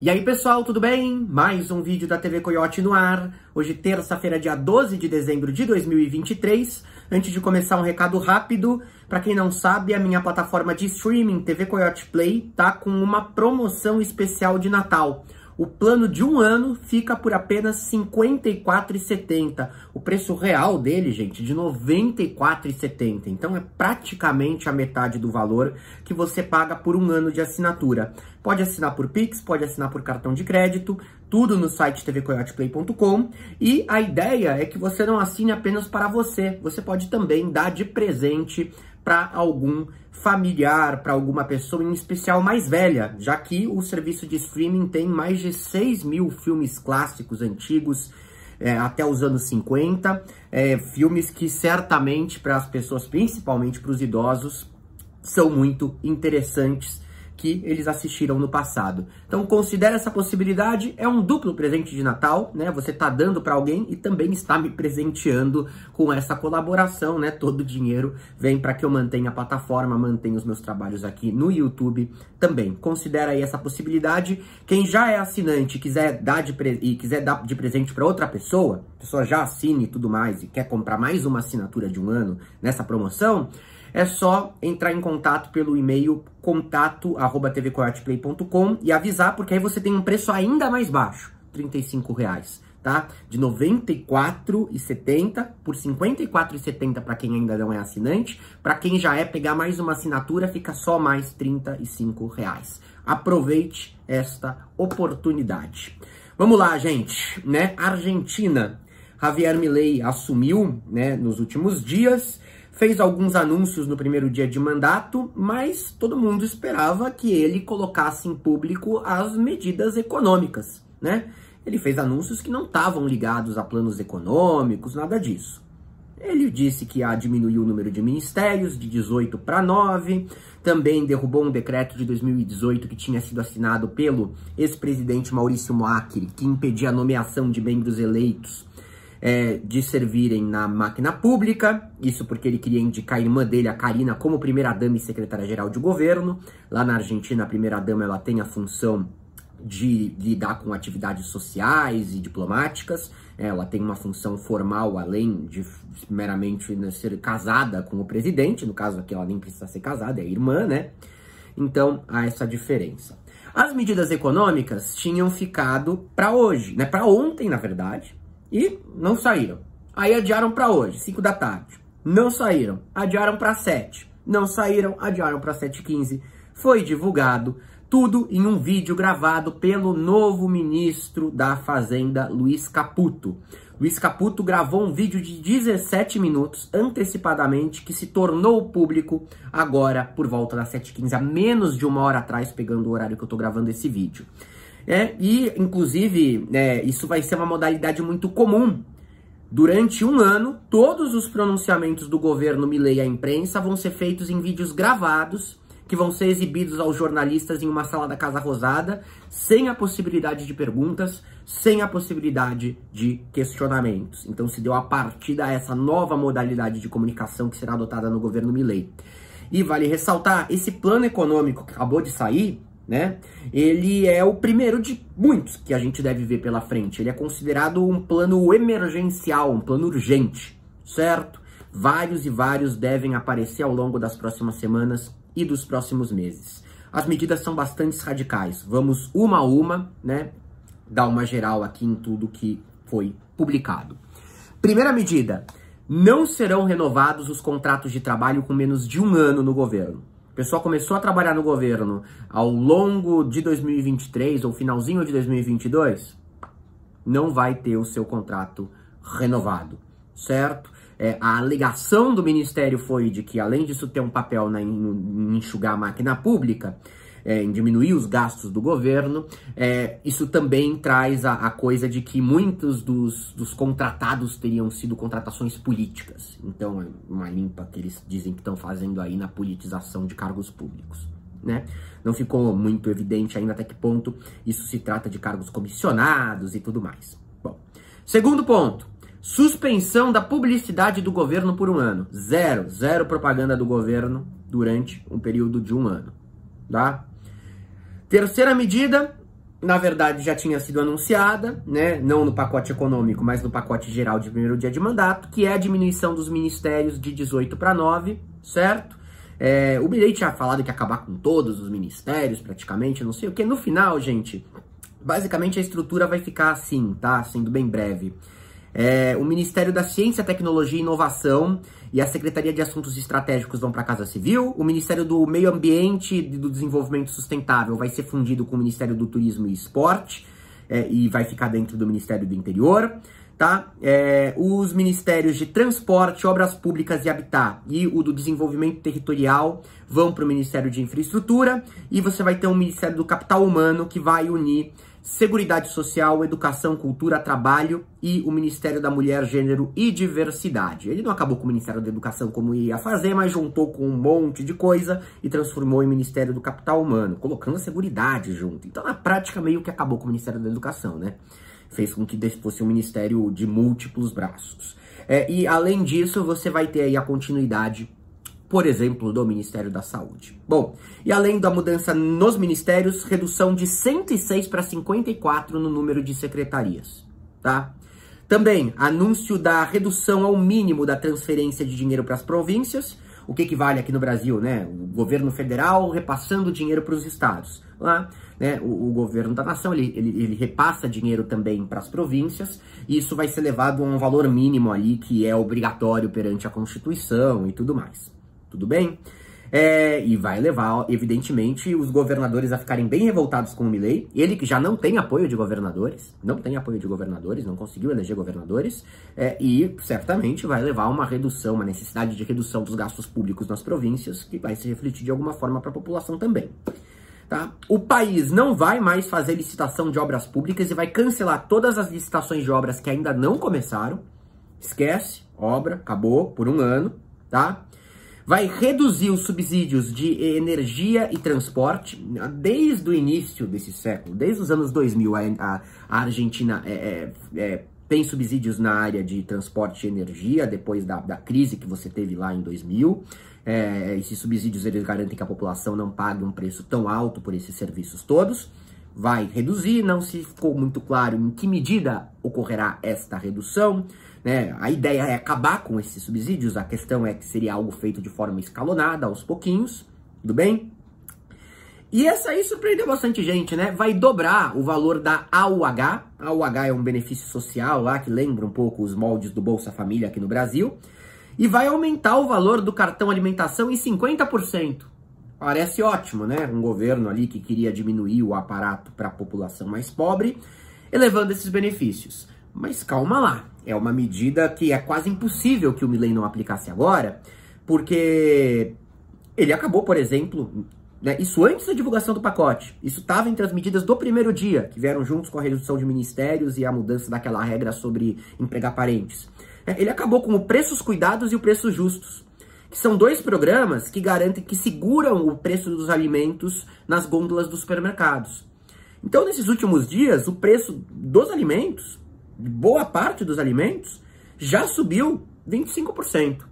E aí pessoal, tudo bem? Mais um vídeo da TV Coyote no ar. Hoje, terça-feira, dia 12 de dezembro de 2023. Antes de começar, um recado rápido. Para quem não sabe, a minha plataforma de streaming, TV Coyote Play, tá com uma promoção especial de Natal. O plano de um ano fica por apenas R$ 54,70. O preço real dele, gente, de R$ 94,70. Então é praticamente a metade do valor que você paga por um ano de assinatura. Pode assinar por Pix, pode assinar por cartão de crédito, tudo no site tvcoyoteplay.com. E a ideia é que você não assine apenas para você, você pode também dar de presente para algum familiar, para alguma pessoa, em especial mais velha, já que o serviço de streaming tem mais de 6 mil filmes clássicos antigos, é, até os anos 50, é, filmes que certamente para as pessoas, principalmente para os idosos, são muito interessantes que eles assistiram no passado. Então considere essa possibilidade, é um duplo presente de Natal, né? Você está dando para alguém e também está me presenteando com essa colaboração, né? Todo o dinheiro vem para que eu mantenha a plataforma, mantenha os meus trabalhos aqui no YouTube também. Considera aí essa possibilidade. Quem já é assinante quiser dar de e quiser dar de presente para outra pessoa, pessoa já assine e tudo mais e quer comprar mais uma assinatura de um ano nessa promoção, é só entrar em contato pelo e-mail contato@tvcorteplay.com e avisar, porque aí você tem um preço ainda mais baixo, R$ reais tá? De R$ 94,70 por R$ 54,70 para quem ainda não é assinante. Para quem já é, pegar mais uma assinatura fica só mais R$ reais. Aproveite esta oportunidade. Vamos lá, gente, né? Argentina. Javier Milei assumiu, né, nos últimos dias Fez alguns anúncios no primeiro dia de mandato, mas todo mundo esperava que ele colocasse em público as medidas econômicas, né? Ele fez anúncios que não estavam ligados a planos econômicos, nada disso. Ele disse que ia diminuir o número de ministérios de 18 para 9, também derrubou um decreto de 2018 que tinha sido assinado pelo ex-presidente Maurício Moacir, que impedia a nomeação de membros eleitos é, de servirem na máquina pública, isso porque ele queria indicar a irmã dele, a Karina, como primeira-dama e secretária-geral de governo. Lá na Argentina, a primeira-dama ela tem a função de lidar com atividades sociais e diplomáticas. Ela tem uma função formal além de meramente ser casada com o presidente. No caso aqui, ela nem precisa ser casada, é irmã, né? Então há essa diferença. As medidas econômicas tinham ficado para hoje, né? Para ontem, na verdade. E não saíram. Aí adiaram para hoje, 5 da tarde. Não saíram. Adiaram para 7. Não saíram, adiaram para 7h15. Foi divulgado tudo em um vídeo gravado pelo novo ministro da Fazenda, Luiz Caputo. Luiz Caputo gravou um vídeo de 17 minutos antecipadamente que se tornou público agora por volta das 7h15, a menos de uma hora atrás, pegando o horário que eu estou gravando esse vídeo né? E, inclusive, é, isso vai ser uma modalidade muito comum. Durante um ano, todos os pronunciamentos do governo Milley à imprensa vão ser feitos em vídeos gravados, que vão ser exibidos aos jornalistas em uma sala da Casa Rosada, sem a possibilidade de perguntas, sem a possibilidade de questionamentos. Então se deu a partida a essa nova modalidade de comunicação que será adotada no governo Milley. E vale ressaltar, esse plano econômico que acabou de sair, né? Ele é o primeiro de muitos que a gente deve ver pela frente. Ele é considerado um plano emergencial, um plano urgente, certo? Vários e vários devem aparecer ao longo das próximas semanas e dos próximos meses. As medidas são bastante radicais. Vamos uma a uma, né? Dar uma geral aqui em tudo que foi publicado. Primeira medida: não serão renovados os contratos de trabalho com menos de um ano no governo pessoal começou a trabalhar no governo ao longo de 2023 ou finalzinho de 2022, não vai ter o seu contrato renovado, certo? É, a alegação do Ministério foi de que, além disso ter um papel na, em, em enxugar a máquina pública, é, em diminuir os gastos do governo, é, isso também traz a, a, coisa de que muitos dos, dos contratados teriam sido contratações políticas. Então, é uma limpa que eles dizem que estão fazendo aí na politização de cargos públicos. Né? Não ficou muito evidente ainda até que ponto isso se trata de cargos comissionados e tudo mais. Bom, segundo ponto, suspensão da publicidade do governo por um ano. Zero, zero propaganda do governo durante um período de um ano, tá? Terceira medida, na verdade já tinha sido anunciada, né? Não no pacote econômico, mas no pacote geral de primeiro dia de mandato, que é a diminuição dos ministérios de 18 para 9, certo? É, o Milei tinha falado que ia acabar com todos os ministérios, praticamente, não sei o que. No final, gente, basicamente a estrutura vai ficar assim, tá? Sendo bem breve. É, o Ministério da Ciência, Tecnologia e Inovação e a Secretaria de Assuntos Estratégicos vão para a Casa Civil, o Ministério do Meio Ambiente e do Desenvolvimento Sustentável vai ser fundido com o Ministério do Turismo e Esporte é, e vai ficar dentro do Ministério do Interior. Tá? É, os ministérios de Transporte, Obras Públicas e Habitat e o do Desenvolvimento Territorial vão para o Ministério de Infraestrutura e você vai ter um Ministério do Capital Humano que vai unir Seguridade Social, Educação, Cultura, Trabalho e o Ministério da Mulher, Gênero e Diversidade. Ele não acabou com o Ministério da Educação como ia fazer, mas juntou com um monte de coisa e transformou em Ministério do Capital Humano, colocando a Seguridade junto. Então, na prática, meio que acabou com o Ministério da Educação, né? Fez com que fosse um ministério de múltiplos braços. É, e, além disso, você vai ter aí a continuidade por exemplo, do Ministério da Saúde. Bom, e além da mudança nos ministérios, redução de 106 para 54 no número de secretarias, tá? Também, anúncio da redução ao mínimo da transferência de dinheiro para as províncias, o que equivale aqui no Brasil, né? O governo federal repassando dinheiro para os estados. Lá, né? O, o, governo da nação, ele, ele, ele repassa dinheiro também para as províncias, e isso vai ser levado a um valor mínimo ali, que é obrigatório perante a Constituição e tudo mais. Tudo bem? É, e vai levar, evidentemente, os governadores a ficarem bem revoltados com o Milley. Ele que já não tem apoio de governadores, não tem apoio de governadores, não conseguiu eleger governadores, é, e certamente vai levar a uma redução, uma necessidade de redução dos gastos públicos nas províncias, que vai se refletir de alguma forma para a população também. Tá? O país não vai mais fazer licitação de obras públicas e vai cancelar todas as licitações de obras que ainda não começaram. Esquece, obra, acabou por um ano, tá? vai reduzir os subsídios de energia e transporte. Né, desde o início desse século, desde os anos 2000, a, a Argentina é, é, é, tem subsídios na área de transporte e energia, depois da, da crise que você teve lá em 2000. É, esses subsídios eles garantem que a população não pague um preço tão alto por esses serviços todos vai reduzir, não se ficou muito claro em que medida ocorrerá esta redução. Né? A ideia é acabar com esses subsídios, a questão é que seria algo feito de forma escalonada, aos pouquinhos, tudo bem? E essa aí surpreendeu bastante gente, né? Vai dobrar o valor da AUH. A AUH é um benefício social lá que lembra um pouco os moldes do Bolsa Família aqui no Brasil. E vai aumentar o valor do cartão alimentação em 50%. Parece ótimo, né? Um governo ali que queria diminuir o aparato para a população mais pobre, elevando esses benefícios. Mas calma lá, é uma medida que é quase impossível que o Milley não aplicasse agora, porque ele acabou, por exemplo, né, isso antes da divulgação do pacote, isso estava entre as medidas do primeiro dia, que vieram juntos com a redução de ministérios e a mudança daquela regra sobre empregar parentes. É, ele acabou com o Preços Cuidados e o Preços Justos, que são dois programas que garantem, que seguram o preço dos alimentos nas gôndolas dos supermercados. Então, nesses últimos dias, o preço dos alimentos boa parte dos alimentos, já subiu 25%.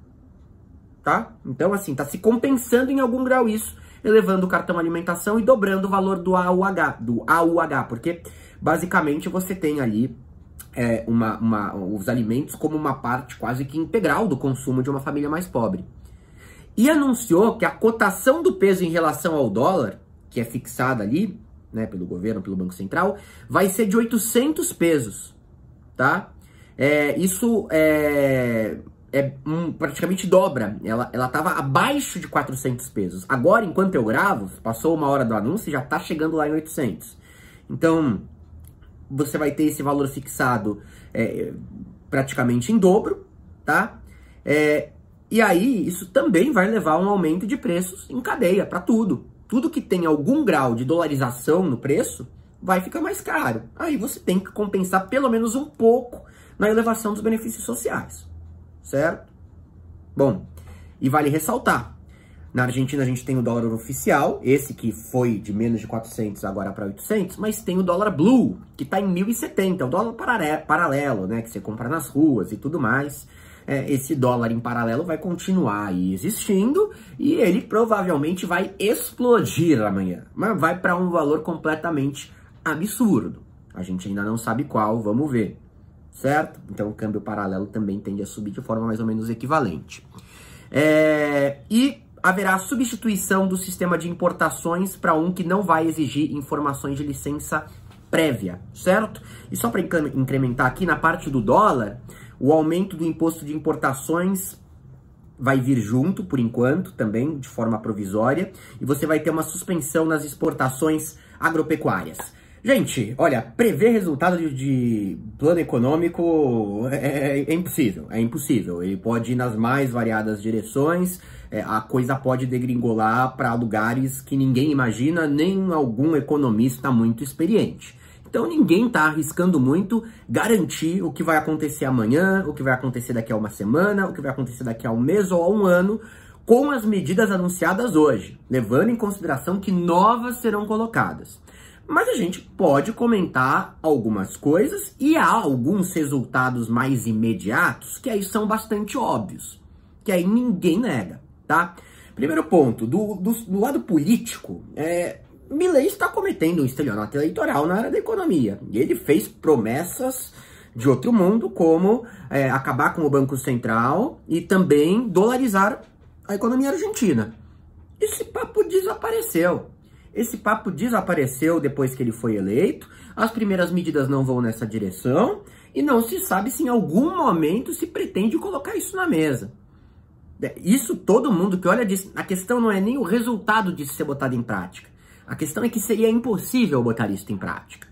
Tá? Então, assim, está se compensando em algum grau isso, elevando o cartão alimentação e dobrando o valor do AUH, do AUH, porque basicamente você tem ali é, uma, uma, os alimentos como uma parte quase que integral do consumo de uma família mais pobre. E anunciou que a cotação do peso em relação ao dólar, que é fixada ali, né, pelo governo, pelo Banco Central, vai ser de 800 pesos tá? É, isso é, é um, praticamente dobra. Ela estava abaixo de 400 pesos. Agora, enquanto eu gravo, passou uma hora do anúncio e já está chegando lá em 800. Então, você vai ter esse valor fixado é, praticamente em dobro, tá? É, e aí, isso também vai levar a um aumento de preços em cadeia para tudo. Tudo que tem algum grau de dolarização no preço vai ficar mais caro. Aí você tem que compensar pelo menos um pouco na elevação dos benefícios sociais, certo? Bom, e vale ressaltar, na Argentina a gente tem o dólar oficial, esse que foi de menos de 400 agora para 800, mas tem o dólar blue, que está em 1070, o é dólar paralelo, né, que você compra nas ruas e tudo mais. É, esse dólar em paralelo vai continuar aí existindo e ele provavelmente vai explodir amanhã, mas vai para um valor completamente absurdo. A gente ainda não sabe qual, vamos ver, certo? Então o câmbio paralelo também tende a subir de forma mais ou menos equivalente. É, e haverá substituição do sistema de importações para um que não vai exigir informações de licença prévia, certo? E só para incrementar aqui na parte do dólar, o aumento do imposto de importações vai vir junto por enquanto, também de forma provisória, e você vai ter uma suspensão nas exportações agropecuárias. Gente, olha, prever resultado de, de plano econômico é, é, é, impossível, é impossível. Ele pode ir nas mais variadas direções, é, a coisa pode degringolar para lugares que ninguém imagina, nem algum economista muito experiente. Então ninguém está arriscando muito garantir o que vai acontecer amanhã, o que vai acontecer daqui a uma semana, o que vai acontecer daqui a um mês ou a um ano, com as medidas anunciadas hoje, levando em consideração que novas serão colocadas mas a gente pode comentar algumas coisas e há alguns resultados mais imediatos que aí são bastante óbvios, que aí ninguém nega, tá? Primeiro ponto, do, do, do lado político, é, Milley está cometendo um estelionato eleitoral na área da economia. E ele fez promessas de outro mundo, como é, acabar com o Banco Central e também dolarizar a economia argentina. Esse papo desapareceu. Esse papo desapareceu depois que ele foi eleito, as primeiras medidas não vão nessa direção, e não se sabe se em algum momento se pretende colocar isso na mesa. É, isso todo mundo que olha diz, a questão não é nem o resultado disso ser botado em prática. A questão é que seria impossível botar isso em prática.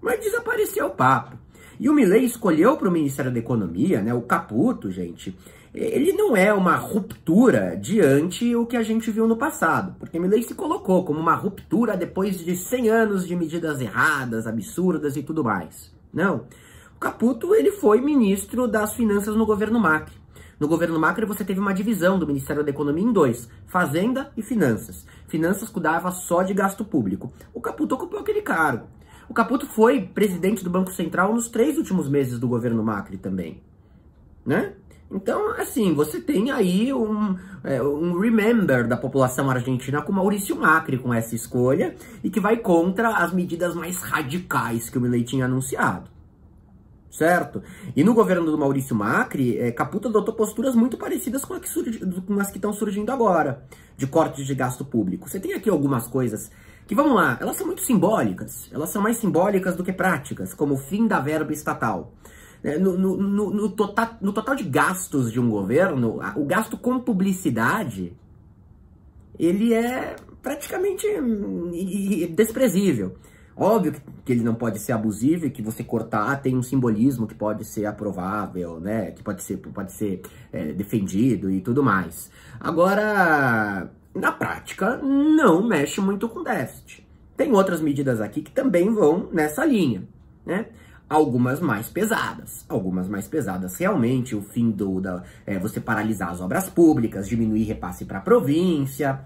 Mas desapareceu o papo. E o Milley escolheu para o Ministério da Economia, né, o Caputo, gente, ele não é uma ruptura diante o que a gente viu no passado, porque Milley se colocou como uma ruptura depois de 100 anos de medidas erradas, absurdas e tudo mais. Não. O Caputo ele foi ministro das Finanças no governo Macri. No governo Macri você teve uma divisão do Ministério da Economia em dois, Fazenda e Finanças. Finanças cuidava só de gasto público. O Caputo ocupou aquele cargo. O Caputo foi presidente do Banco Central nos três últimos meses do governo Macri também, né? Então, assim, você tem aí um, é, um remember da população argentina com Maurício Macri com essa escolha e que vai contra as medidas mais radicais que o Milei tinha anunciado certo? E no governo do Maurício Macri, é, Caputo adotou posturas muito parecidas com, que com as que estão surgindo agora, de cortes de gasto público. Você tem aqui algumas coisas que, vamos lá, elas são muito simbólicas, elas são mais simbólicas do que práticas, como o fim da verba estatal. Né, no, no, no, no, total, no total de gastos de um governo, o gasto com publicidade, ele é praticamente hum, desprezível. Óbvio que ele não pode ser abusivo e que você cortar tem um simbolismo que pode ser aprovável, né? Que pode ser, pode ser é, defendido e tudo mais. Agora, na prática, não mexe muito com déficit. Tem outras medidas aqui que também vão nessa linha, né? algumas mais pesadas. Algumas mais pesadas realmente, o fim do da, é, você paralisar as obras públicas, diminuir repasse para a província.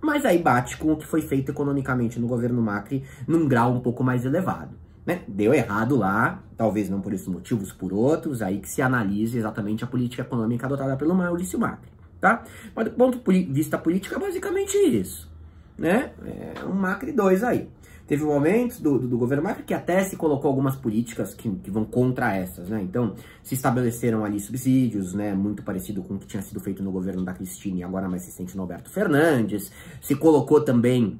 Mas aí bate com o que foi feito economicamente no governo Macri num grau um pouco mais elevado. Né? Deu errado lá, talvez não por esses motivos, por outros, aí que se analise exatamente a política econômica adotada pelo Maurício Macri. Tá? Mas do ponto de vista político é basicamente isso. Né? É um Macri 2 aí. Teve um momento do, do, do, governo Macri que até se colocou algumas políticas que, que vão contra essas, né? Então, se estabeleceram ali subsídios, né? Muito parecido com o que tinha sido feito no governo da Cristina e agora mais recente no Alberto Fernandes. Se colocou também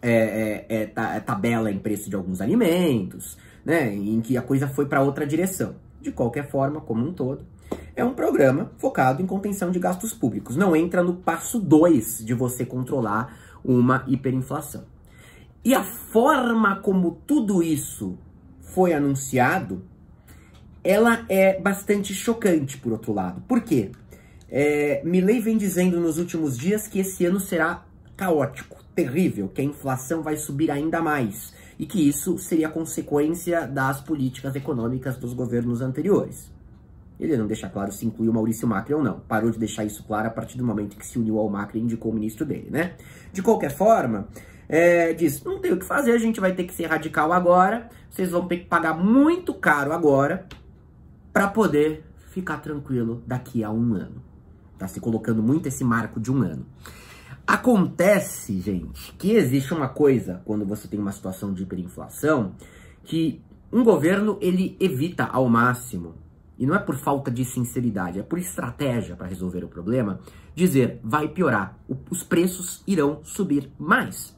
é, é, é, é tabela em preço de alguns alimentos, né? Em que a coisa foi para outra direção. De qualquer forma, como um todo, é um programa focado em contenção de gastos públicos. Não entra no passo 2 de você controlar uma hiperinflação. E a forma como tudo isso foi anunciado, ela é bastante chocante, por outro lado. Por quê? É, Milley vem dizendo nos últimos dias que esse ano será caótico, terrível, que a inflação vai subir ainda mais e que isso seria consequência das políticas econômicas dos governos anteriores. Ele não deixa claro se incluiu Maurício Macri ou não. Parou de deixar isso claro a partir do momento que se uniu ao Macri e indicou o ministro dele, né? De qualquer forma, é, não tem o que fazer, a gente vai ter que ser radical agora, vocês vão ter que pagar muito caro agora para poder ficar tranquilo daqui a um ano. Tá se colocando muito esse marco de um ano. Acontece, gente, que existe uma coisa quando você tem uma situação de hiperinflação que um governo ele evita ao máximo e não é por falta de sinceridade, é por estratégia para resolver o problema, dizer vai piorar, os preços irão subir mais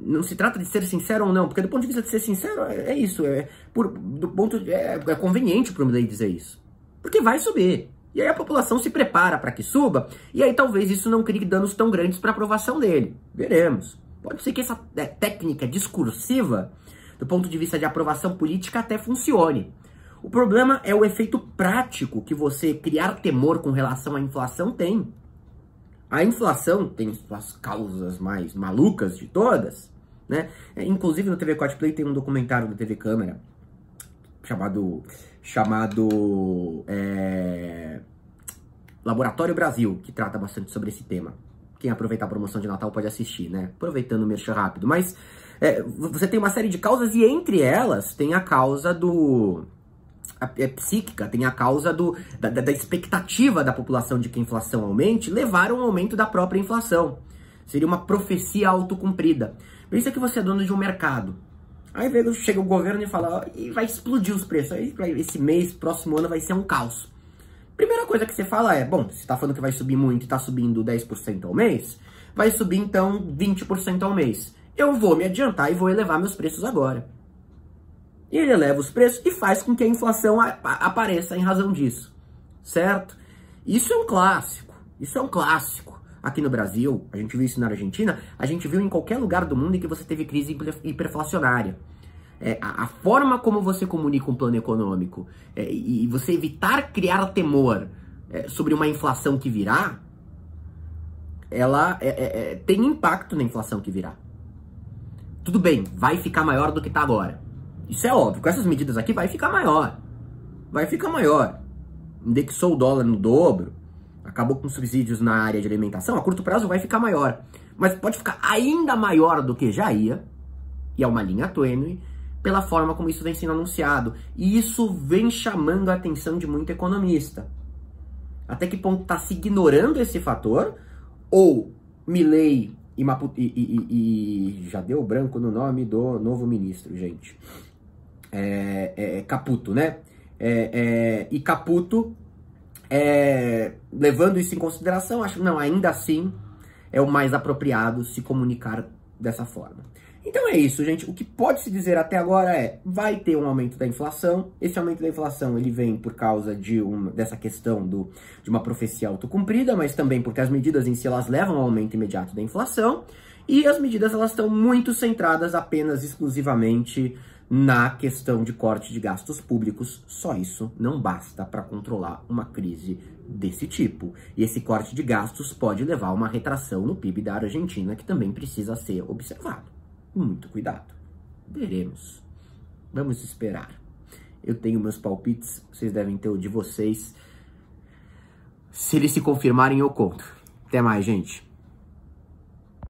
não se trata de ser sincero ou não, porque do ponto de vista de ser sincero, é, é isso. É, por, do ponto, de, é, é conveniente para o Milley dizer isso. Porque vai subir. E aí a população se prepara para que suba, e aí talvez isso não crie danos tão grandes para a aprovação dele. Veremos. Pode ser que essa é, técnica discursiva, do ponto de vista de aprovação política, até funcione. O problema é o efeito prático que você criar temor com relação à inflação tem. A inflação tem suas causas mais malucas de todas, né? É, inclusive no TV 4 Play tem um documentário da TV Câmara chamado chamado é, Laboratório Brasil, que trata bastante sobre esse tema. Quem aproveitar a promoção de Natal pode assistir, né? Aproveitando o merchan rápido. Mas é, você tem uma série de causas e entre elas tem a causa do é psíquica, tem a causa do, da, da, expectativa da população de que a inflação aumente, a ao aumento da própria inflação. Seria uma profecia autocumprida. Pensa que você é dono de um mercado. Aí chega o governo e fala, ó, e vai explodir os preços. Aí, esse mês, próximo ano, vai ser um caos. Primeira coisa que você fala é, bom, você está falando que vai subir muito e está subindo 10% ao mês, vai subir então 20% ao mês. Eu vou me adiantar e vou elevar meus preços agora. E ele eleva os preços e faz com que a inflação apareça em razão disso, certo? Isso é um clássico, isso é um clássico. Aqui no Brasil, a gente viu isso na Argentina, a gente viu em qualquer lugar do mundo em que você teve crise hiperinflacionária. É, a, a, forma como você comunica um plano econômico é, e você evitar criar temor é, sobre uma inflação que virá, ela é, é, é, tem impacto na inflação que virá. Tudo bem, vai ficar maior do que está agora. Isso é óbvio. Com essas medidas aqui vai ficar maior. Vai ficar maior. Indexou o dólar no dobro, acabou com subsídios na área de alimentação, a curto prazo vai ficar maior. Mas pode ficar ainda maior do que já ia, e é uma linha tênue, pela forma como isso vem sendo anunciado. E isso vem chamando a atenção de muito economista. Até que ponto está se ignorando esse fator, ou Milley e, Mapu... e, e, e já deu branco no nome do novo ministro, gente. É, é, é, Caputo, né? É, é, e Caputo, levando isso em consideração, acho que não, ainda assim é o mais apropriado se comunicar dessa forma. Então é isso, gente. O que pode se dizer até agora é, vai ter um aumento da inflação. Esse aumento da inflação, ele vem por causa de uma, dessa questão do, de uma profecia autocumprida, mas também porque as medidas em si, elas levam ao aumento imediato da inflação. E as medidas, elas estão muito centradas apenas, exclusivamente, na questão de corte de gastos públicos, só isso não basta para controlar uma crise desse tipo. E esse corte de gastos pode levar a uma retração no PIB da Argentina, que também precisa ser observado. Muito cuidado. Veremos. Vamos esperar. Eu tenho meus palpites, vocês devem ter o de vocês. Se eles se confirmarem, eu conto. Até mais, gente.